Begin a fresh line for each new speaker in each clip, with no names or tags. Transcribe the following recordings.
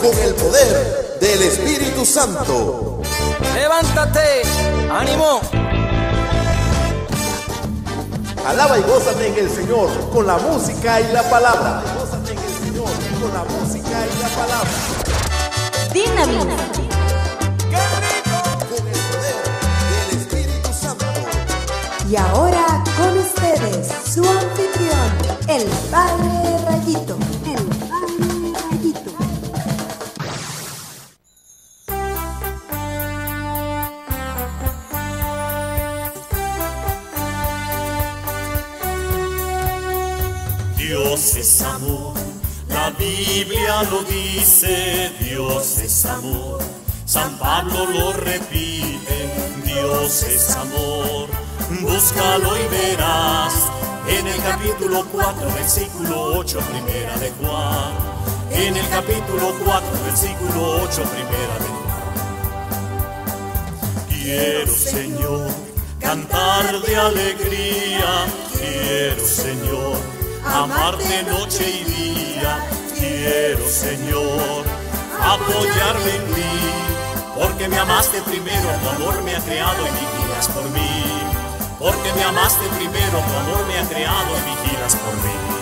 Con el poder del Espíritu Santo.
Levántate,
ánimo. Alaba y gozate en el Señor con la música y la palabra. Gózate en el Señor con la música y la palabra.
Dinamita.
Y ahora con ustedes, su anfitrión, el Padre Rayito.
Dios es amor, la Biblia lo dice, Dios es amor. San Pablo lo repite, Dios es amor. Búscalo y verás en el capítulo 4, versículo 8, primera de Juan. En el capítulo 4, versículo 8, primera de Juan. Quiero, Señor, cantar de alegría. Quiero, Señor amarte noche y día. Quiero, Señor, apoyarme en ti, porque me amaste primero, tu amor me ha creado y vigilas por mí. Porque me amaste primero, tu amor me ha creado y vigilas por mí.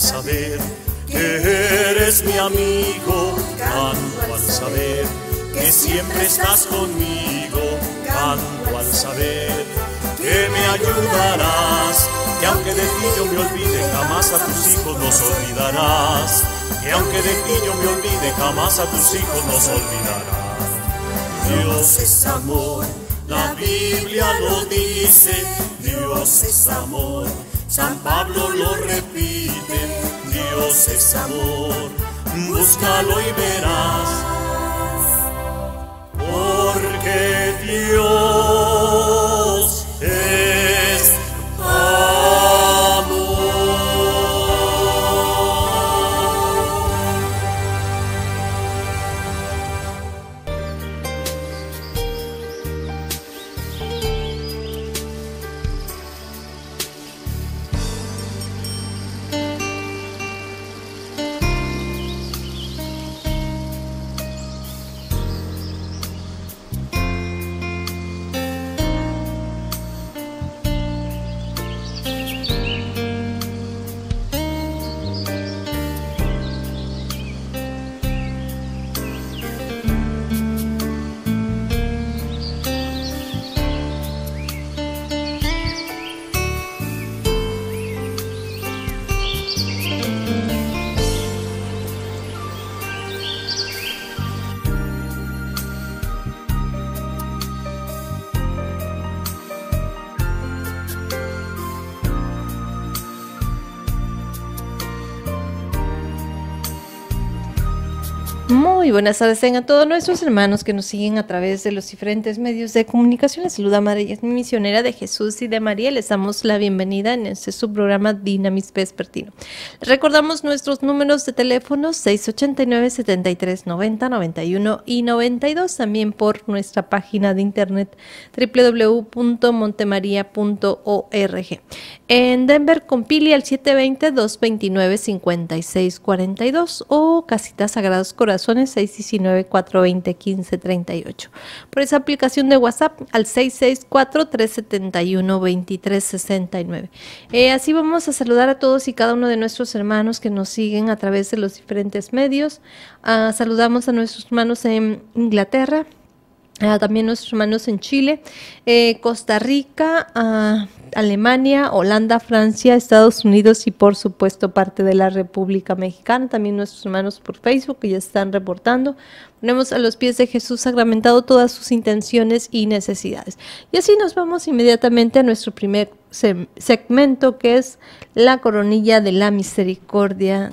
saber que eres mi amigo, canto al saber
que siempre estás
conmigo, canto al saber que me ayudarás, que aunque de ti yo me olvide, jamás a tus hijos nos olvidarás, que aunque de ti yo me olvide, jamás a tus hijos nos olvidarás. Dios es amor,
la Biblia lo
dice, Dios es amor. San Pablo lo repite, Dios es amor, búscalo y verás, porque Dios...
buenas tardes a todos nuestros hermanos que nos siguen a través de los diferentes medios de comunicación. saluda María, misionera de Jesús y de María. Les damos la bienvenida en este subprograma Dynamis Vespertino. Recordamos nuestros números de teléfono 689 73 91 y 92. También por nuestra página de internet www.montemaria.org. En Denver, compile al 720 229 5642 o Casitas Sagrados Corazones 6 619-420-1538. Por esa aplicación de WhatsApp al 664-371-2369. Eh, así vamos a saludar a todos y cada uno de nuestros hermanos que nos siguen a través de los diferentes medios. Ah, saludamos a nuestros hermanos en Inglaterra, Ah, también nuestros hermanos en Chile, eh, Costa Rica, ah, Alemania, Holanda, Francia, Estados Unidos y por supuesto parte de la República Mexicana. También nuestros hermanos por Facebook que ya están reportando. Ponemos a los pies de Jesús sacramentado todas sus intenciones y necesidades. Y así nos vamos inmediatamente a nuestro primer segmento que es la coronilla de la misericordia.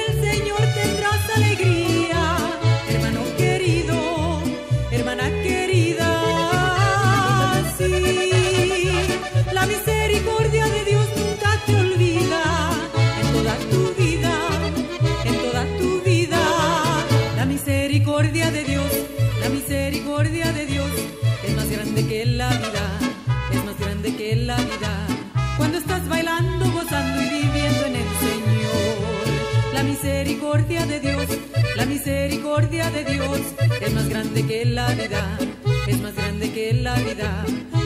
misericordia de Dios es más grande que la vida, es más grande que la vida.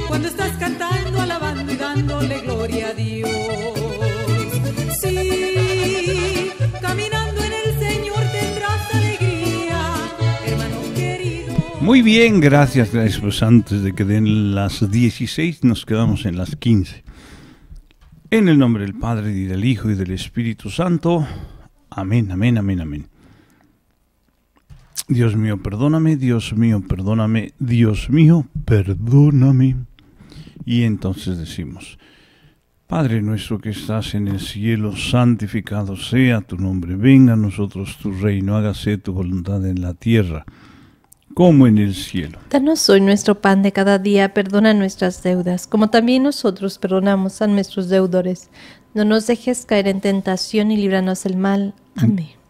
Cuando estás cantando, alabando y dándole gloria a Dios. Sí, caminando en el Señor tendrás alegría, hermano querido.
Muy bien, gracias, gracias. Pues antes de que den las 16, nos quedamos en las 15. En el nombre del Padre y del Hijo y del Espíritu Santo. Amén, amén, amén, amén. Dios mío, perdóname, Dios mío, perdóname, Dios mío, perdóname. Y entonces decimos, Padre nuestro que estás en el cielo, santificado sea tu nombre, venga a nosotros tu reino, hágase tu voluntad en la tierra como en el cielo.
Danos hoy nuestro pan de cada día, perdona nuestras deudas, como también nosotros perdonamos a nuestros deudores. No nos dejes caer en tentación y líbranos del mal. Mm. Amén.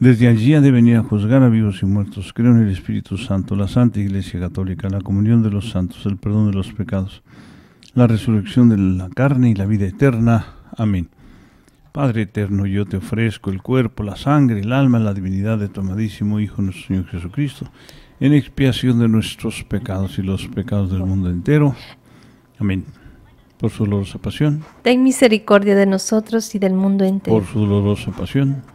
Desde allí ha de venir a juzgar a vivos y muertos. Creo en el Espíritu Santo, la Santa Iglesia Católica, la comunión de los santos, el perdón de los pecados, la resurrección de la carne y la vida eterna. Amén. Padre eterno, yo te ofrezco el cuerpo, la sangre, el alma, la divinidad de tu amadísimo Hijo nuestro Señor Jesucristo, en expiación de nuestros pecados y los pecados del mundo entero. Amén. Por su dolorosa pasión.
Ten misericordia de nosotros y del mundo entero. Por
su dolorosa pasión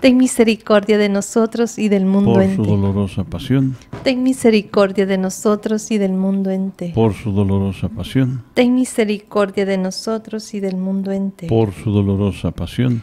Ten misericordia de nosotros y del mundo en entero.
Por su dolorosa pasión.
Ten misericordia de nosotros y del mundo entero.
Por su dolorosa pasión.
Ten misericordia de nosotros y del mundo entero.
Por su dolorosa pasión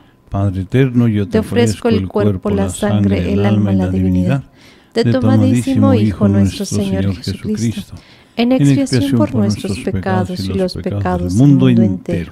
Padre eterno, yo te, ofrezco, el cuerpo, la sangre, el alma la divinidad de tomadísimo Hijo nuestro Señor
Jesucristo, en expiación por nuestros pecados y los pecados del mundo entero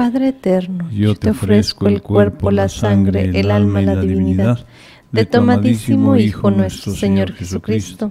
Padre eterno, yo te ofrezco el cuerpo, la sangre, el alma la divinidad de tu amadísimo Hijo nuestro Señor Jesucristo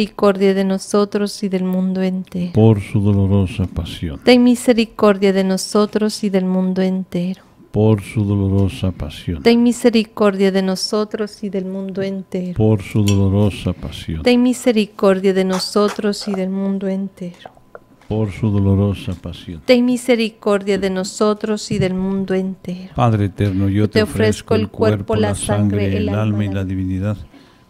misericordia de nosotros y del mundo entero.
Por su dolorosa pasión.
Ten misericordia de nosotros y del mundo entero.
Por su dolorosa pasión.
Ten misericordia de nosotros y del mundo entero. Por
su dolorosa pasión.
Ten misericordia de nosotros y del mundo entero.
Por su dolorosa pasión.
Ten misericordia de nosotros y del mundo entero.
Padre eterno, yo te, ofrezco, ofrezco el cuerpo, la sangre, el alma y la divinidad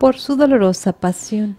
por su dolorosa pasión.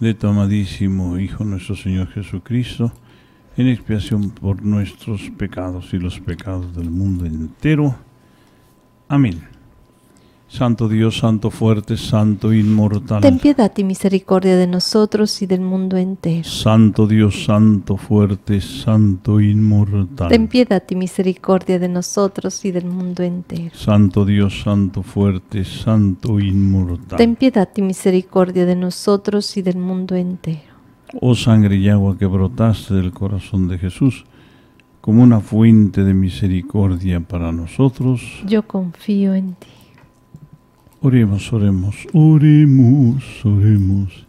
de tu amadísimo Hijo nuestro Señor Jesucristo, en expiación por nuestros pecados y los pecados del mundo entero. Amén. Santo Dios, Santo fuerte, Santo inmortal. Ten
piedad y misericordia de nosotros y del mundo entero.
Santo Dios, Santo fuerte, Santo inmortal. Ten
piedad y misericordia de nosotros y del mundo entero.
Santo Dios, Santo fuerte, Santo inmortal. Ten
piedad y misericordia de nosotros y del mundo entero.
Oh sangre y agua que brotaste del corazón de Jesús, como una fuente de misericordia para nosotros.
Yo confío
en ti. Oremos, oremos, oremos, oremos.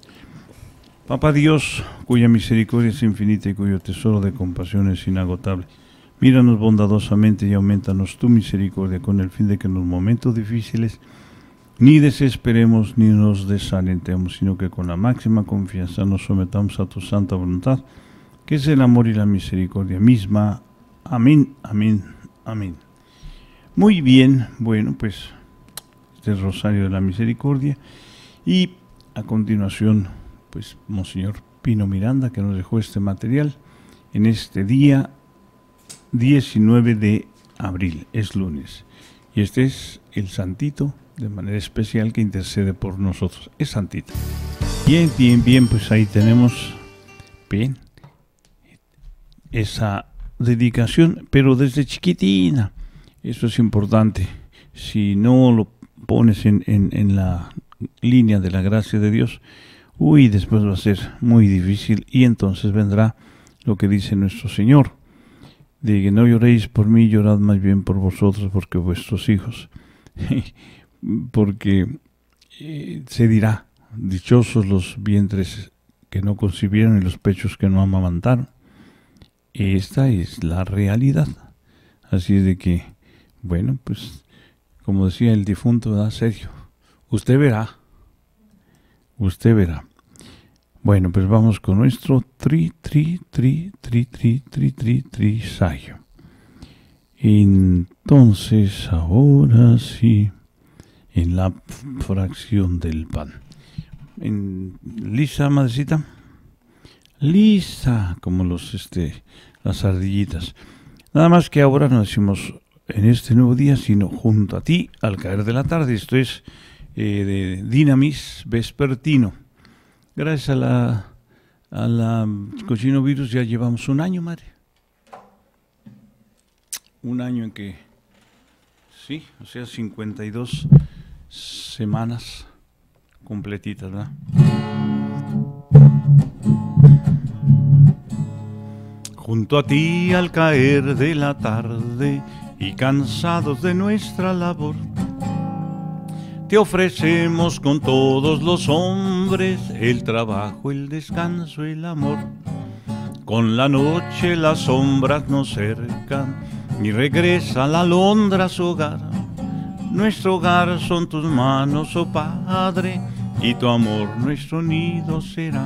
Papá Dios, cuya misericordia es infinita y cuyo tesoro de compasión es inagotable, míranos bondadosamente y aumentanos tu misericordia con el fin de que en los momentos difíciles ni desesperemos ni nos desalentemos, sino que con la máxima confianza nos sometamos a tu santa voluntad, que es el amor y la misericordia misma. Amén, amén, amén. Muy bien, bueno, pues este Rosario de la Misericordia. Y a continuación, pues Monseñor Pino Miranda, que nos dejó este material en este día 19 de abril, es lunes. Y este es el Santito, de manera especial, que intercede por nosotros. Es Santito. Bien, bien, bien, pues ahí tenemos, bien, esa dedicación, pero desde chiquitina. Eso es importante. Si no lo pones en, la línea de la gracia de Dios, uy, después va a ser muy difícil y entonces vendrá lo que dice nuestro Señor, de que no lloréis por mí, llorad más bien por vosotros, porque vuestros hijos, porque eh, se dirá, dichosos los vientres que no concibieron y los pechos que no amamantaron. Esta es la realidad. Así es de que, bueno, pues como decía el difunto ¿verdad? Sergio, usted verá, usted verá. Bueno, pues vamos con nuestro tri, tri, tri, tri, tri, tri, tri, tri, sayo. Entonces, ahora sí, en la fracción del pan. En, lisa, madrecita. Lisa, como los, este, las ardillitas. Nada más que ahora nos decimos en este nuevo día, sino junto a ti al caer de la tarde. Esto es eh, de Dinamis Vespertino. Gracias a la, a la Virus ya llevamos un año, madre. Un año en que, sí, o sea, 52 semanas completitas, ¿verdad? Junto a ti al caer de la tarde y cansados de nuestra labor. Te ofrecemos con todos los hombres el trabajo, el descanso, el amor. Con la noche las sombras nos cercan ni regresa la alondra a su hogar. Nuestro hogar son tus manos, oh Padre, y tu amor nuestro nido será.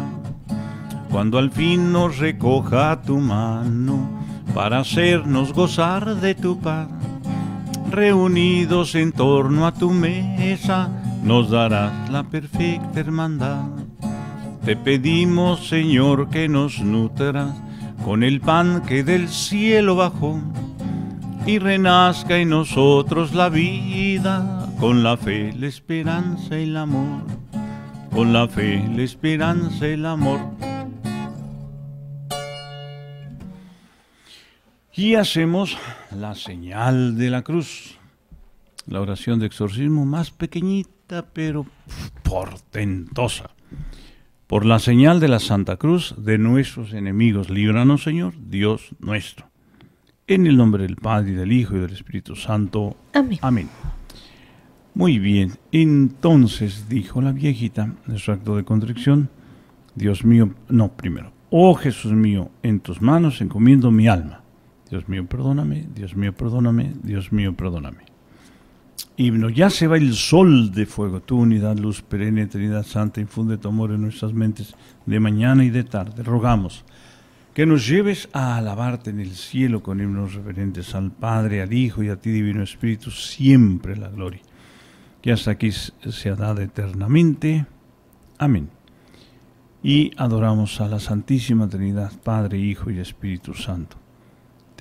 Cuando al fin nos recoja tu mano, para hacernos gozar de tu pan, Reunidos en torno a tu mesa, nos darás la perfecta hermandad. Te pedimos, Señor, que nos nutras con el pan que del cielo bajó, y renazca en nosotros la vida, con la fe, la esperanza y el amor, con la fe, la esperanza y el amor. Y hacemos la señal de la cruz, la oración de exorcismo más pequeñita pero portentosa. Por la señal de la Santa Cruz de nuestros enemigos, líbranos Señor, Dios nuestro. En el nombre del Padre, y del Hijo y del Espíritu Santo. Amén. Amén. Muy bien, entonces dijo la viejita en su acto de contrición, Dios mío, no, primero, oh Jesús mío, en tus manos encomiendo mi alma. Dios mío, perdóname, Dios mío, perdóname, Dios mío, perdóname. Himno, ya se va el sol de fuego, tu unidad, luz perenne, Trinidad Santa, infunde tu amor en nuestras mentes de mañana y de tarde. Rogamos que nos lleves a alabarte en el cielo con himnos referentes al Padre, al Hijo y a ti, Divino Espíritu, siempre la gloria. Que hasta aquí sea dada eternamente. Amén. Y adoramos a la Santísima Trinidad, Padre, Hijo y Espíritu Santo.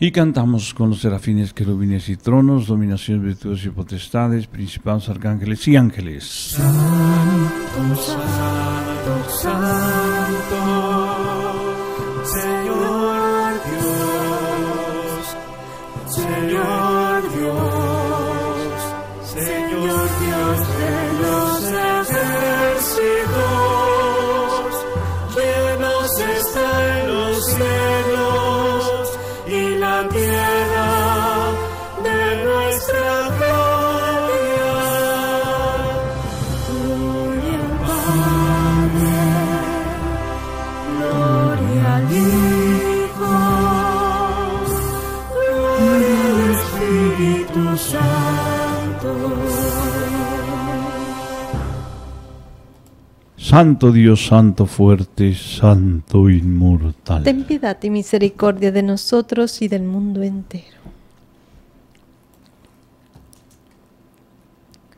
Y cantamos con los serafines, querubines y tronos, dominaciones, virtudes y potestades, principados, arcángeles y ángeles. santo,
santo.
Santo Dios, Santo fuerte, Santo inmortal.
Ten piedad y misericordia de nosotros y del mundo entero.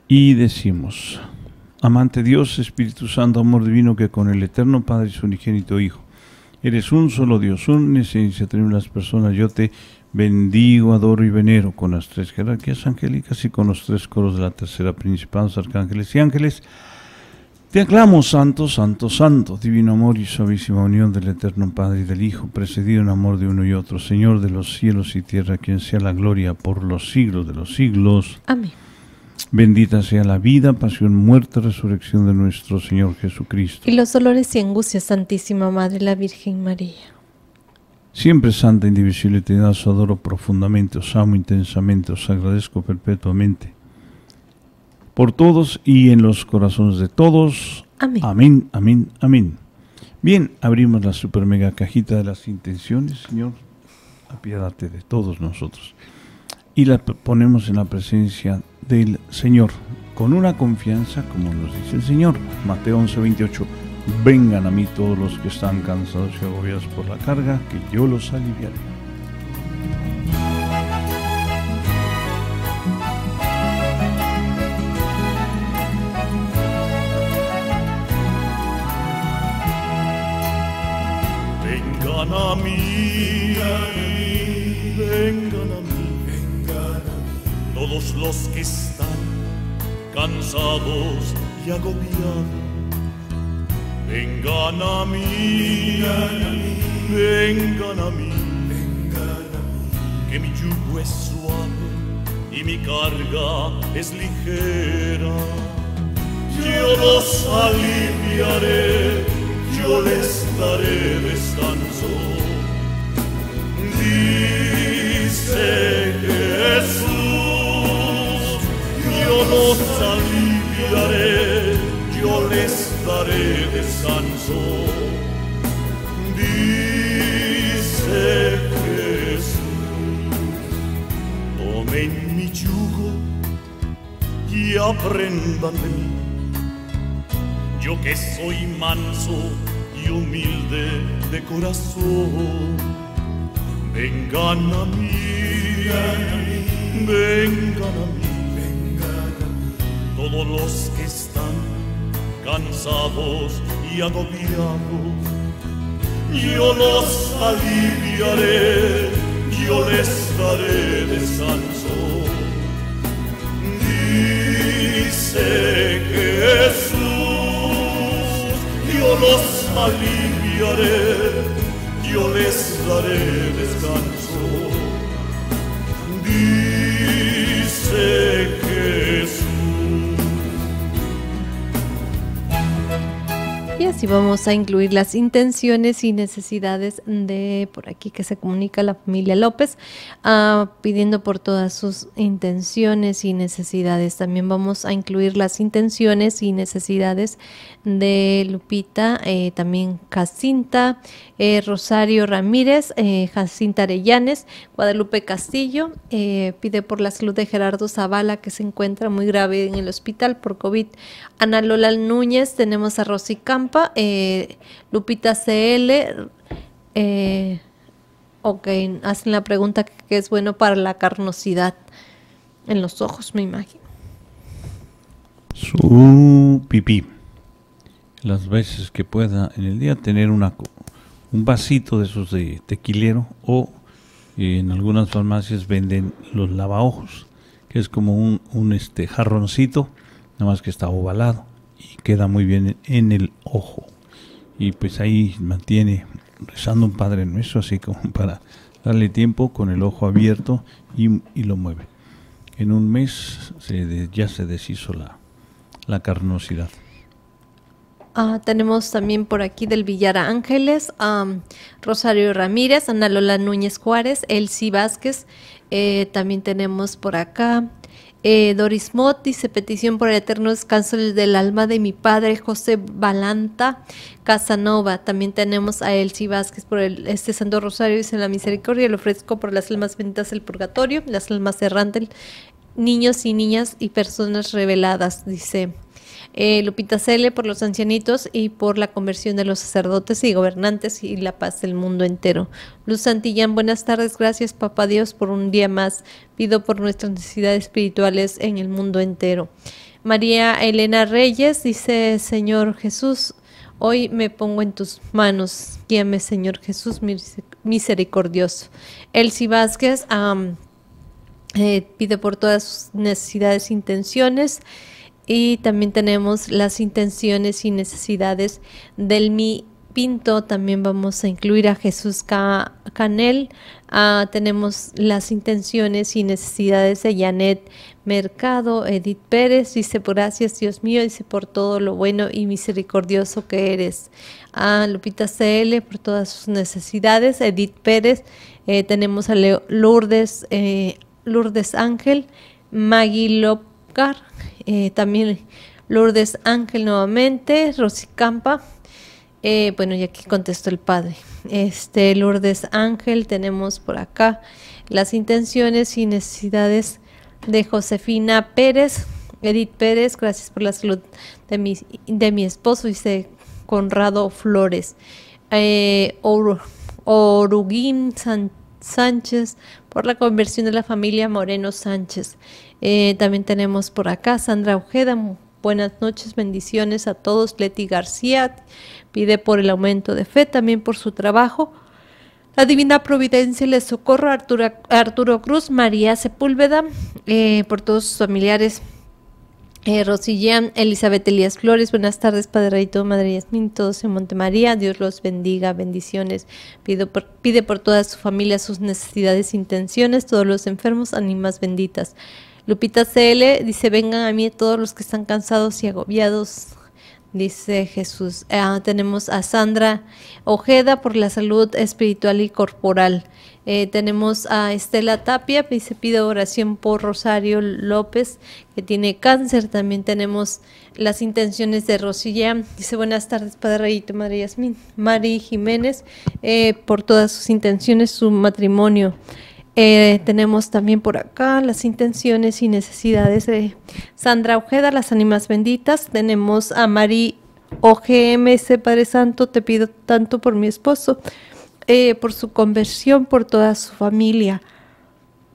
Y decimos, amante Dios, Espíritu Santo, amor divino, que con el eterno Padre y su unigénito Hijo, eres un solo Dios, un esencia, de las personas, yo te bendigo, adoro y venero con las tres jerarquías angélicas y con los tres coros de la tercera principal, arcángeles y ángeles. Te aclamo, Santo, Santo, Santo, divino amor y suavísima unión del Eterno Padre y del Hijo, precedido en amor de uno y otro, Señor de los cielos y tierra, quien sea la gloria por los siglos de los siglos. Amén. Bendita sea la vida, pasión, muerte, resurrección de nuestro Señor Jesucristo.
Y los dolores y angustias, Santísima Madre, la Virgen María.
Siempre santa, indivisible, te adoro profundamente, os amo intensamente, os agradezco perpetuamente por todos y en los corazones de todos. Amén. Amén, amén, amén. Bien, abrimos la super mega cajita de las intenciones, Señor. Apiádate de todos nosotros. Y la ponemos en la presencia del Señor, con una confianza, como nos dice el Señor. Mateo 11, 28. Vengan a mí todos los que están cansados y agobiados por la carga, que yo los aliviaré.
a mí, vengan a mí, vengan a mí, todos los que están cansados y agobiados. Vengan a mí, vengan a mí, vengan a mí, que mi yugo es suave y mi carga es ligera. Yo los aliviaré
yo les
daré descanso. Dice Jesús, yo los aliviaré, yo les daré descanso. Dice Jesús, tomen mi yugo y aprendan de mí. Yo que soy manso humilde de corazón, vengan a mí, vengan a mí, vengan todos los que están cansados y agobiados, yo los aliviaré, yo les daré descanso. Dice que es yo los aliviaré, yo les daré descanso. Dice
y vamos a incluir las intenciones y necesidades de por aquí que se comunica la familia López ah, pidiendo por todas sus intenciones y necesidades. También vamos a incluir las intenciones y necesidades de Lupita, eh, también Jacinta, eh, Rosario Ramírez, eh, Jacinta Arellanes, Guadalupe Castillo, eh, pide por la salud de Gerardo Zavala, que se encuentra muy grave en el hospital por COVID. Ana Lola Núñez, tenemos a Rosy Campa, Lupita CL, ok, hacen la pregunta que es bueno para la carnosidad en los ojos, me imagino.
Su pipí. Las veces que pueda en el día tener una un vasito de esos de tequilero o eh, en algunas farmacias venden los lavaojos, que es como un, este, jarroncito, nada más que está ovalado y queda muy bien en el ojo. Y pues ahí mantiene rezando un Padre Nuestro, así como para darle tiempo con el ojo abierto y, lo mueve. En un mes ya se deshizo la carnosidad.
Ah, tenemos también por aquí del Villar Ángeles, um, Rosario Ramírez, Ana Lola Núñez Juárez, Elsie Vázquez. Eh, también tenemos por acá eh, Doris Mott dice petición por el eterno descanso del alma de mi padre José Balanta Casanova. También tenemos a Elsie Vázquez por el, este Santo Rosario, dice la misericordia. Le ofrezco por las almas benditas del purgatorio, las almas errantes, niños y niñas y personas reveladas, dice. Eh, Lupita Cele por los ancianitos y por la conversión de los sacerdotes y gobernantes y la paz del mundo entero. Luz Santillán, buenas tardes, gracias papá Dios por un día más. Pido por nuestras necesidades espirituales en el mundo entero. María Elena Reyes dice, Señor Jesús, hoy me pongo en tus manos. Guíame, Señor Jesús, misericordioso. Elsie Vázquez eh, pide por todas sus necesidades, e intenciones y también tenemos las intenciones y necesidades del mi Pinto, también vamos a incluir a Jesús Canel, ah, tenemos las intenciones y necesidades de Janet Mercado, Edith Pérez, dice gracias Dios mío, dice por todo lo bueno y misericordioso que eres, a Lupita CL por todas sus necesidades, Edith Pérez, eh, tenemos a Lourdes, eh, Lourdes Ángel, Maggie López. Eh, también Lourdes Ángel nuevamente, Rosy Campa, eh, bueno, y aquí contestó el padre. Este, Lourdes Ángel, tenemos por acá las intenciones y necesidades de Josefina Pérez, Edith Pérez, gracias por la salud de mi, de mi esposo, dice Conrado Flores. Eh, Oruguín San, Sánchez, por la conversión de la familia Moreno Sánchez. Eh, también tenemos por acá Sandra Ojeda, buenas noches, bendiciones a todos. Leti García pide por el aumento de fe, también por su trabajo. La Divina Providencia le socorro a Arturo, Arturo Cruz, María Sepúlveda, eh, por todos sus familiares. Eh, Elizabeth Elías Flores, buenas tardes, Padre todo, Madre Yasmin, todos en Montemaría, Dios los bendiga, bendiciones. Pido por, pide por toda su familia sus necesidades, intenciones, todos los enfermos, ánimas benditas. Lupita CL dice, vengan a mí todos los que están cansados y agobiados, Dice Jesús, ah, tenemos a Sandra Ojeda por la salud espiritual y corporal. Eh, tenemos a Estela Tapia, se pide oración por Rosario López, que tiene cáncer. También tenemos las intenciones de Rosilla. Dice buenas tardes, Padre Rayito, Madre Yasmin. Mari Jiménez, eh, por todas sus intenciones, su matrimonio. Eh, tenemos también por acá las intenciones y necesidades de Sandra Ojeda, las ánimas benditas. Tenemos a Mari OGMS, Padre Santo, te pido tanto por mi esposo, eh, por su conversión, por toda su familia.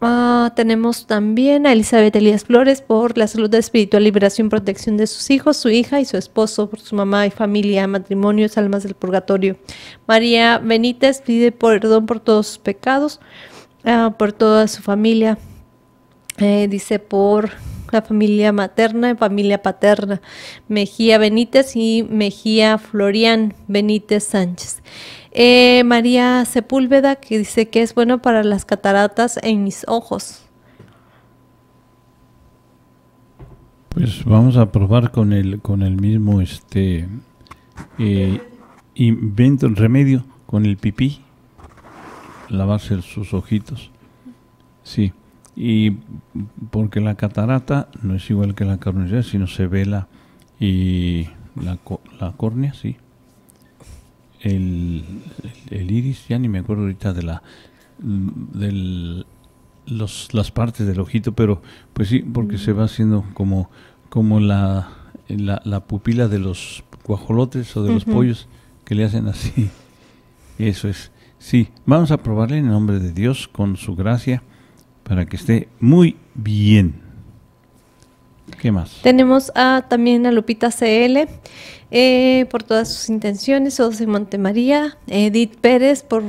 Ah, tenemos también a Elizabeth Elías Flores por la salud espiritual, liberación, protección de sus hijos, su hija y su esposo, por su mamá y familia, matrimonios, almas del purgatorio. María Benítez pide perdón por todos sus pecados. Ah, por toda su familia. Eh, dice por la familia materna y familia paterna, Mejía Benítez y Mejía Florian Benítez Sánchez. Eh, María Sepúlveda, que dice que es bueno para las cataratas en mis ojos.
Pues vamos a probar con el, con el mismo este eh, invento, el remedio, con el pipí lavarse sus ojitos. Sí, y porque la catarata no es igual que la carne sino se vela y la, la córnea, sí. El, el, iris, ya ni me acuerdo ahorita de la las partes del ojito, pero pues sí, porque se va haciendo como, como la, la, la pupila de los cuajolotes o de los pollos que le hacen así. Eso es. Sí, vamos a probarle en el nombre de Dios con su gracia para que esté muy bien. ¿Qué más?
Tenemos a, también a Lupita CL eh, por todas sus intenciones, José Montemaría, Edith Pérez por,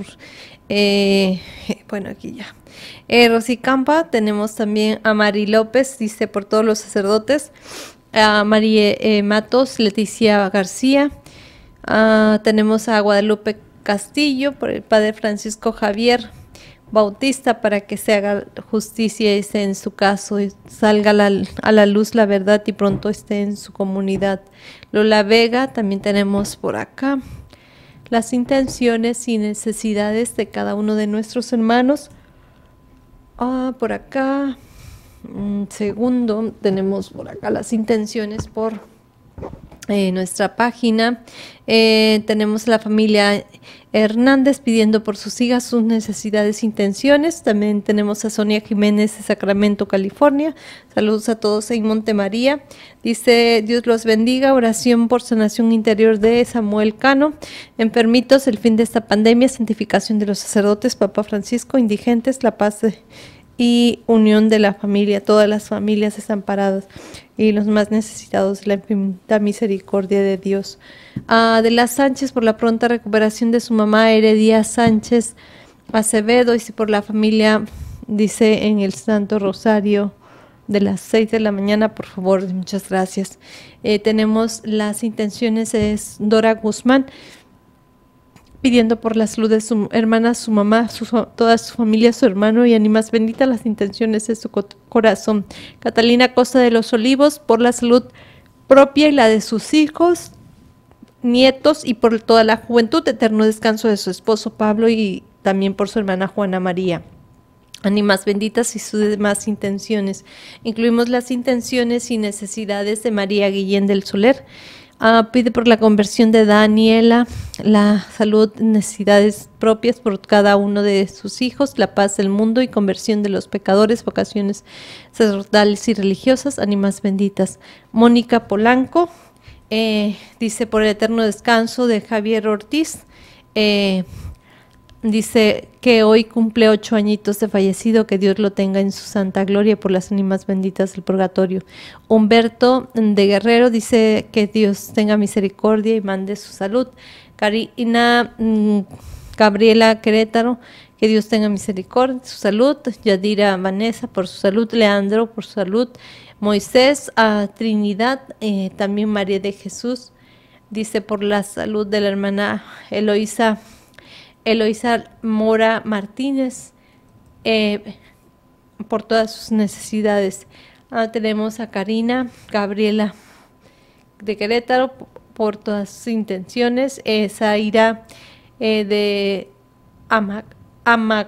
eh, bueno, aquí ya. Eh, Rosy Campa, tenemos también a Mari López, dice por todos los sacerdotes, a María Matos, Leticia García, ah, tenemos a Guadalupe Castillo por el padre Francisco Javier Bautista para que se haga justicia y en su caso y salga a la luz la verdad y pronto esté en su comunidad. Lola Vega también tenemos por acá las intenciones y necesidades de cada uno de nuestros hermanos. Ah, por acá. Mm, segundo, tenemos por acá las intenciones por eh, nuestra página. Eh, tenemos la familia Hernández pidiendo por sus hijas sus necesidades e intenciones. También tenemos a Sonia Jiménez de Sacramento, California. Saludos a todos en Montemaría. Dice Dios los bendiga. Oración por sanación interior de Samuel Cano. Enfermitos, el fin de esta pandemia, santificación de los sacerdotes, Papa Francisco, indigentes, la paz y unión de la familia. Todas las familias están paradas y los más necesitados la infinita misericordia de Dios. Ah, de las Sánchez por la pronta recuperación de su mamá Heredia Sánchez Acevedo y por la familia, dice en el Santo Rosario de las seis de la mañana, por favor, muchas gracias. Eh, tenemos las intenciones, es Dora Guzmán pidiendo por la salud de su hermana, su mamá, toda su familia, su hermano y animas benditas las intenciones de su corazón. Catalina Costa de los Olivos, por la salud propia y la de sus hijos, nietos y por toda la juventud, eterno descanso de su esposo Pablo y también por su hermana Juana María. Animas benditas y sus demás intenciones. Incluimos las intenciones y necesidades de María Guillén del Soler Ah, pide por la conversión de Daniela, la salud, necesidades propias por cada uno de sus hijos, la paz del mundo y conversión de los pecadores, vocaciones sacerdotales y religiosas, ánimas benditas. Mónica Polanco eh, dice por el eterno descanso de Javier Ortiz. Eh, Dice que hoy cumple ocho añitos de fallecido, que Dios lo tenga en su santa gloria por las ánimas benditas del purgatorio. Humberto de Guerrero dice que Dios tenga misericordia y mande su salud. Karina mm, Gabriela Querétaro, que Dios tenga misericordia, su salud. Yadira Vanessa, por su salud. Leandro, por su salud. Moisés, a Trinidad, eh, también María de Jesús, dice por la salud de la hermana Eloísa Eloisa Mora Martínez, eh, por todas sus necesidades. Ah, tenemos a Karina Gabriela de Querétaro, por todas sus intenciones. Eh, Zaira eh, de Amac,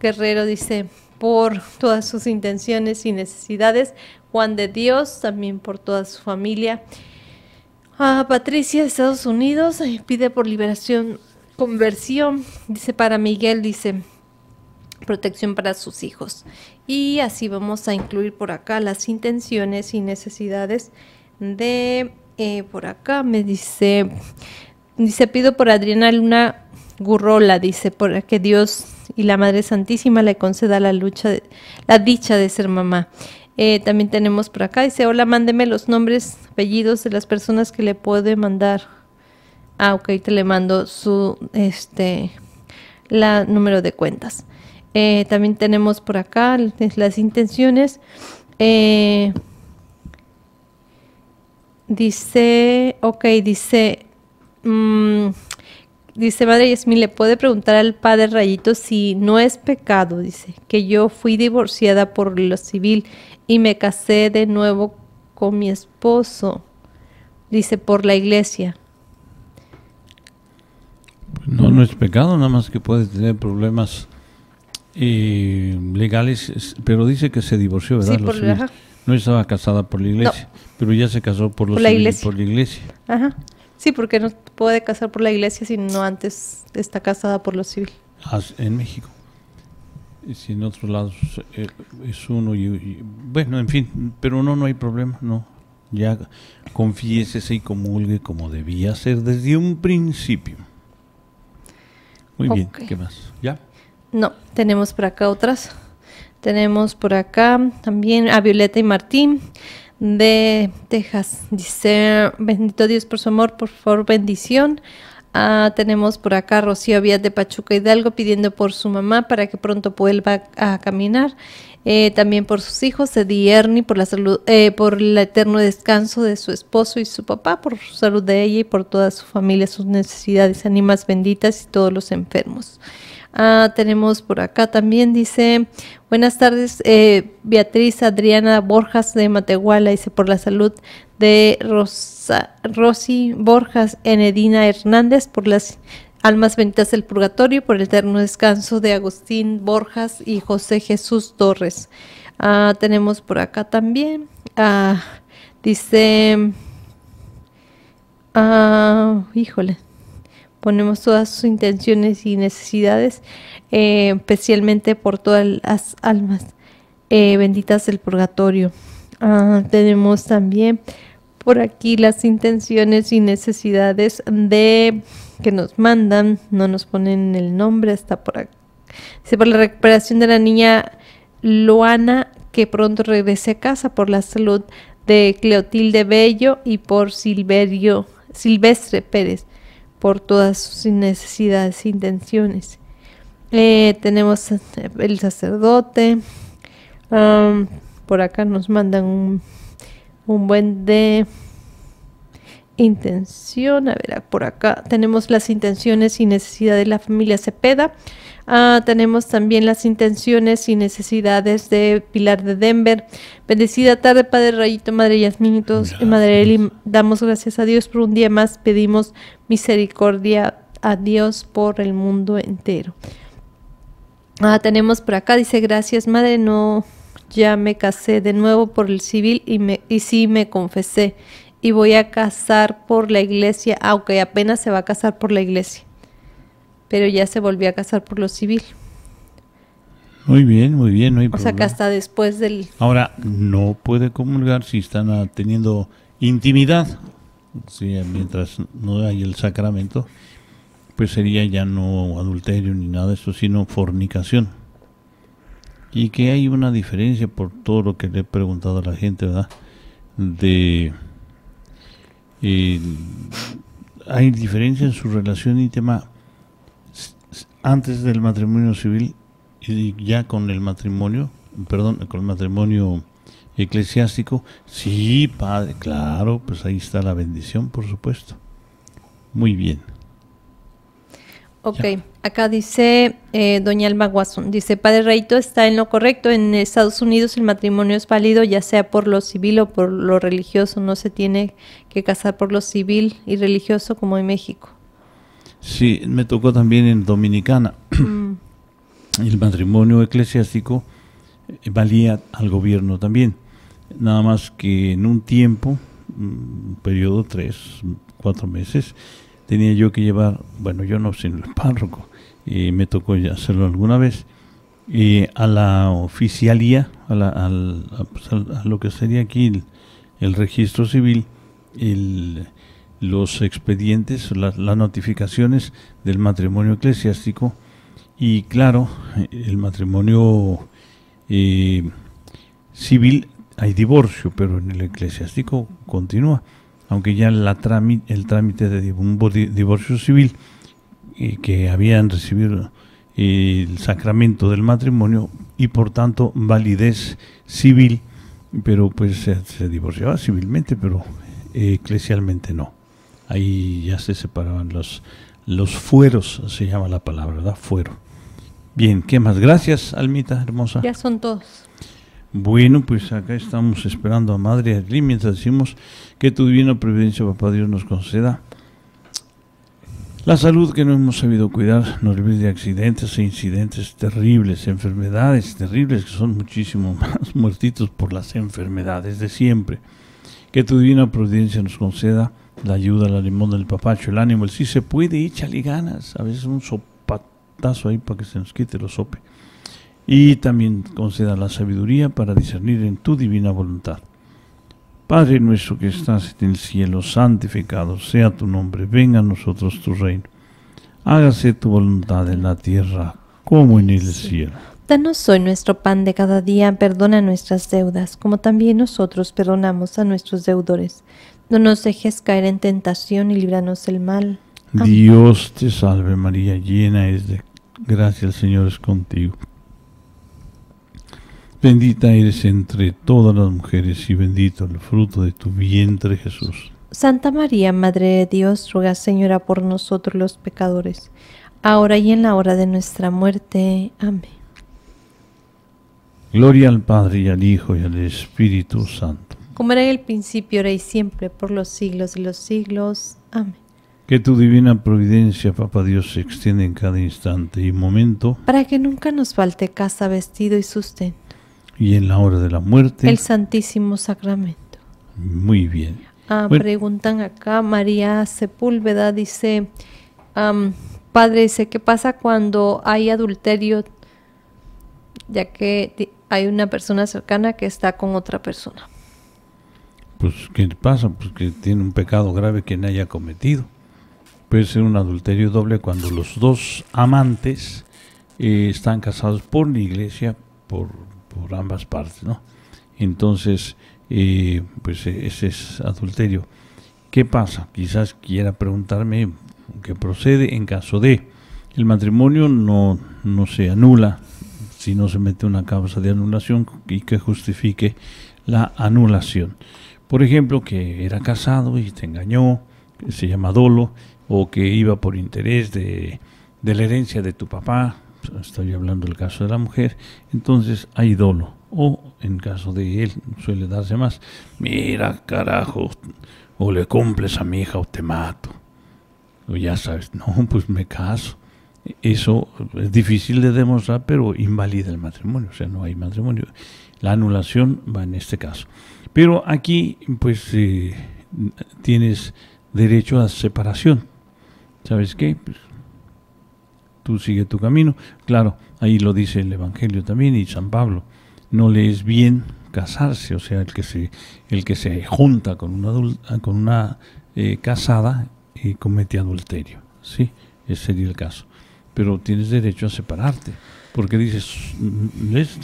Guerrero dice, por todas sus intenciones y necesidades. Juan de Dios, también por toda su familia. A ah, Patricia, Estados Unidos, eh, pide por liberación conversión, dice para Miguel, dice protección para sus hijos. Y así vamos a incluir por acá las intenciones y necesidades de, eh, por acá me dice, dice, pido por Adriana Luna Gurrola, dice, por que Dios y la Madre Santísima le conceda la lucha, la dicha de ser mamá. Eh, también tenemos por acá, dice, hola, mándeme los nombres, apellidos de las personas que le puede mandar ah, ok, te le mando su, este, la número de cuentas. Eh, también tenemos por acá las intenciones. Eh, dice, ok, dice, mm, dice Madre Yasmin, le puede preguntar al padre Rayito si no es pecado, dice, que yo fui divorciada por lo civil y me casé de nuevo con mi esposo, dice, por la iglesia.
No, no es pecado, nada más que puede tener problemas eh, legales, pero dice que se divorció, ¿verdad? Sí, por No estaba casada por la iglesia, pero ya se casó por, la iglesia.
Ajá. Sí, porque no puede casar por la iglesia si no antes está casada por lo civil.
Ah, en México. Y si en otros lados eh, es uno y, Bueno, en fin, pero no, no hay problema, no. Ya confiésese y comulgue como debía ser desde un principio. Muy bien, ¿qué más? ¿Ya?
No, tenemos por acá otras. Tenemos por acá también a Violeta y Martín de Texas. Dice, bendito Dios por su amor, por favor, bendición. Ah, tenemos por acá Rocío Vías de Pachuca Hidalgo pidiendo por su mamá para que pronto vuelva a caminar. Eh, también por sus hijos, Eddie Ernie, por, la salud, eh, por el eterno descanso de su esposo y su papá, por su salud de ella y por toda su familia, sus necesidades, ánimas benditas y todos los enfermos. Ah, tenemos por acá también, dice, buenas tardes, eh, Beatriz Adriana Borjas de Matehuala, dice, por la salud de Rocío Rosy Borjas, Enedina Hernández, por las almas benditas del purgatorio, por el eterno descanso de Agustín Borjas y José Jesús Torres. Ah, tenemos por acá también, ah, dice, ah, híjole, ponemos todas sus intenciones y necesidades, eh, especialmente por todas las almas eh, benditas del purgatorio. tenemos también por aquí las intenciones y necesidades de que nos mandan, no nos ponen el nombre, está por por la recuperación de la niña Luana, que pronto regrese a casa por la salud de Cleotilde Bello y por Silverio, Silvestre Pérez, por todas sus necesidades e intenciones. Eh, tenemos el sacerdote. por acá nos mandan un un buen de intención. A ver, por acá tenemos las intenciones y necesidades de la familia Cepeda. Ah, tenemos también las intenciones y necesidades de Pilar de Denver. Bendecida tarde, Padre Rayito, Madre Yasminitos y eh, Madre Eli. Damos gracias a Dios por un día más. Pedimos misericordia a Dios por el mundo entero. Ah, tenemos por acá, dice gracias, Madre, no ya me casé de nuevo por el civil y, me, y sí me confesé. Y voy a casar por la iglesia, aunque apenas se va a casar por la iglesia. Pero ya se volvió a casar por lo civil.
Muy bien, muy bien. o sea, que hasta después del... Ahora, no puede comulgar si están ah, teniendo intimidad. Sí, mientras no hay el sacramento, pues sería ya no adulterio ni nada de eso, sino fornicación y que hay una diferencia por todo lo que le he preguntado a la gente, ¿verdad? De hay diferencia en su relación íntima antes del matrimonio civil y ya con el matrimonio, perdón, con el matrimonio eclesiástico. Sí, padre, claro, pues ahí está la bendición, por supuesto. Muy bien.
Ok, acá dice eh, doña Alma Guasón, dice, padre Reito está en lo correcto, en Estados Unidos el matrimonio es válido ya sea por lo civil o por lo religioso, no se tiene que casar por lo civil y religioso como en México.
Sí, me tocó también en Dominicana. Mm. el matrimonio eclesiástico eh, valía al gobierno también, nada más que en un tiempo, mm, un periodo, tres, cuatro meses, tenía yo que llevar, bueno, yo no, sino el párroco, y me tocó hacerlo alguna vez, a la oficialía, pues, a, lo que sería aquí el, registro civil, los expedientes, las, notificaciones del matrimonio eclesiástico, y claro, el matrimonio eh, civil hay divorcio, pero en el eclesiástico continúa aunque ya la trámite, el trámite de un divorcio civil que habían recibido el sacramento del matrimonio y por tanto validez civil, pero pues se, divorciaba civilmente, pero eh, eclesialmente no. Ahí ya se separaban los, los fueros, se llama la palabra, ¿verdad? Fuero. Bien, ¿qué más? Gracias, Almita, hermosa. Ya
son todos.
Bueno, pues acá estamos esperando a Madre Adri mientras decimos que tu divina providencia, Papá Dios, nos conceda. La salud que no hemos sabido cuidar nos libre de accidentes e incidentes terribles, enfermedades terribles que son muchísimo más muertitos por las enfermedades de siempre. Que tu divina providencia nos conceda la ayuda, la limón del papacho, el ánimo, el si se puede, échale ganas. A veces un sopatazo ahí para que se nos quite lo sope y también conceda la sabiduría para discernir en tu divina voluntad. Padre nuestro que estás en el cielo, santificado sea tu nombre, venga a nosotros tu reino, hágase tu voluntad en la tierra como en el cielo.
Danos hoy nuestro pan de cada día, perdona nuestras deudas, como también nosotros perdonamos a nuestros deudores. No nos dejes caer en tentación y líbranos del mal.
Dios te salve María, llena es de gracia, el Señor es contigo. Bendita eres entre todas las mujeres y bendito el fruto de tu vientre Jesús.
Santa María, Madre de Dios, ruega Señora por nosotros los pecadores, ahora y en la hora de nuestra muerte. Amén.
Gloria al Padre y al Hijo y al Espíritu Santo.
Como era en el principio, ahora y siempre, por los siglos de los siglos. Amén.
Que tu divina providencia, Papa Dios, se extienda en cada instante y momento.
Para que nunca nos falte casa, vestido y sustento
y en la hora de la muerte. El
Santísimo Sacramento.
Muy bien. Ah,
Preguntan acá, María Sepúlveda dice, Padre, dice, ¿qué pasa cuando hay adulterio? Ya que hay una persona cercana que está con otra persona.
Pues, ¿qué pasa? Pues que tiene un pecado grave quien haya cometido. Puede ser un adulterio doble cuando los dos amantes eh, están casados por la iglesia, por por ambas partes, ¿no? Entonces, eh, pues e, ese es adulterio. ¿Qué pasa? Quizás quiera preguntarme qué procede en caso de el matrimonio no, no se anula si no se mete una causa de anulación y que justifique la anulación. Por ejemplo, que era casado y te engañó, se llama dolo, o que iba por interés de, de la herencia de tu papá, estoy hablando del caso de la mujer, entonces hay dolo. O en caso de él suele darse más, mira carajo, o le cumples a mi hija o te mato. O ya sabes, no, pues me caso. Eso es difícil de demostrar, pero invalida el matrimonio, o sea, no hay matrimonio. La anulación va en este caso. Pero aquí, pues, eh, tienes derecho a separación. ¿Sabes qué? Pues, tú sigue tu camino. Claro, ahí lo dice el Evangelio también y San Pablo. No le es bien casarse, o sea, el que se, el que se junta con una, ah, con una eh, casada y comete adulterio. Sí, ese sería el caso. Pero tienes derecho a separarte, porque dices, mm, mm, es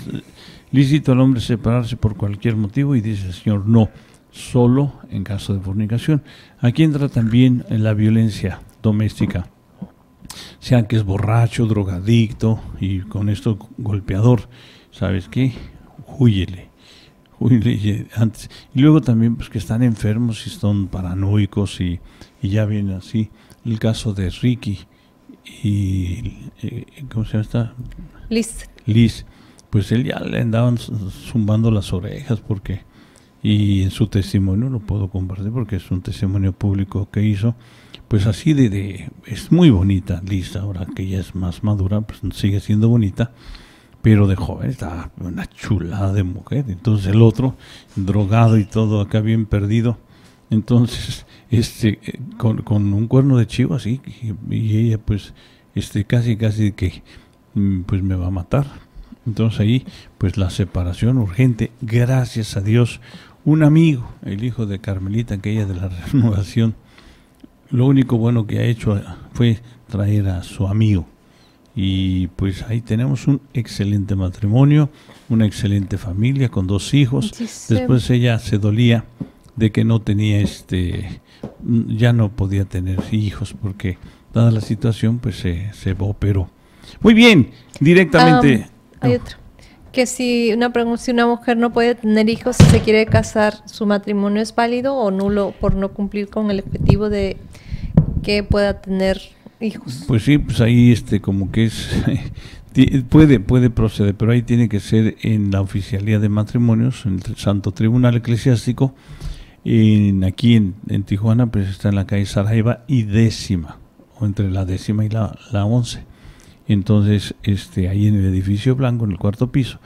lícito al hombre separarse por cualquier motivo y dice el Señor, no, solo en caso de fornicación. Aquí entra también la violencia doméstica sean que es borracho, drogadicto y con esto golpeador, ¿sabes qué? Huyele. antes. Y luego también pues que están enfermos y son paranoicos y, ya viene así. El caso de Ricky y... Eh, ¿Cómo se llama esta? Liz. Liz. Pues él ya le andaban zumbando las orejas porque... Y en su testimonio, lo puedo compartir porque es un testimonio público que hizo, pues así de, es muy bonita Lisa, ahora que ella es más madura pues sigue siendo bonita pero de joven está una chulada de mujer entonces el otro drogado y todo acá bien perdido entonces este eh, con, un cuerno de chivo así y, ella pues este casi casi que mm, pues me va a matar entonces ahí pues la separación urgente gracias a Dios un amigo el hijo de Carmelita aquella de la renovación lo único bueno que ha hecho eh, fue traer a su amigo. Y pues ahí tenemos un excelente matrimonio, una excelente familia con dos hijos. Después ella se dolía de que no tenía este, ya no podía tener hijos porque dada la situación pues se, se operó. Muy bien, directamente. Ah, hay ah,
otro que si una, si una mujer no puede tener hijos, si se quiere casar, su matrimonio es válido o nulo por no cumplir con el objetivo de que pueda tener hijos.
Pues sí, pues ahí este como que es puede puede proceder, pero ahí tiene que ser en la oficialía de matrimonios, en el Santo Tribunal Eclesiástico. En, aquí en, Tijuana, pues está en la calle Saraiva y décima, o entre la décima y la once entonces este, ahí en el edificio blanco, en el cuarto piso.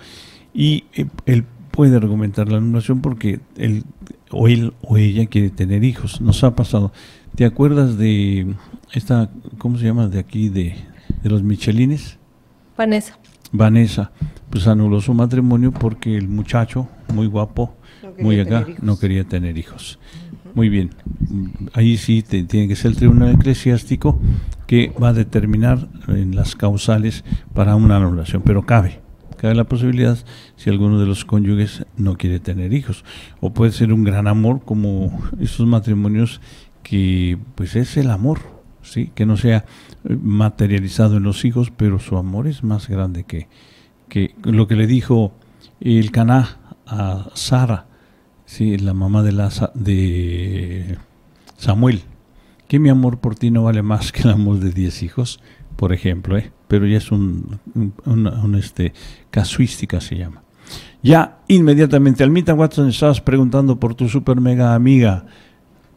Y eh, él puede argumentar la anulación porque él o él o ella quiere tener hijos. Nos ha pasado. ¿Te acuerdas de esta, cómo se llama, de aquí, de, los Michelines? Vanessa. Vanessa, pues anuló su matrimonio porque el muchacho, muy guapo, muy acá, no quería tener hijos. Muy bien. Ahí sí tiene que ser el tribunal eclesiástico que va a determinar las causales para una anulación, pero cabe. Cabe la posibilidad si alguno de los cónyuges no quiere tener hijos. O puede ser un gran amor, como esos matrimonios que pues es el amor, ¿sí? que no sea eh, materializado en los hijos, pero su amor es más grande que, que lo que le dijo el Caná a Sara Sí, la mamá de, la, de Samuel. Que mi amor por ti no vale más que el amor de diez hijos, por ejemplo. ¿eh? Pero ya es un, un, este, casuística, se llama. Ya inmediatamente, Almita Watson, estabas preguntando por tu super mega amiga,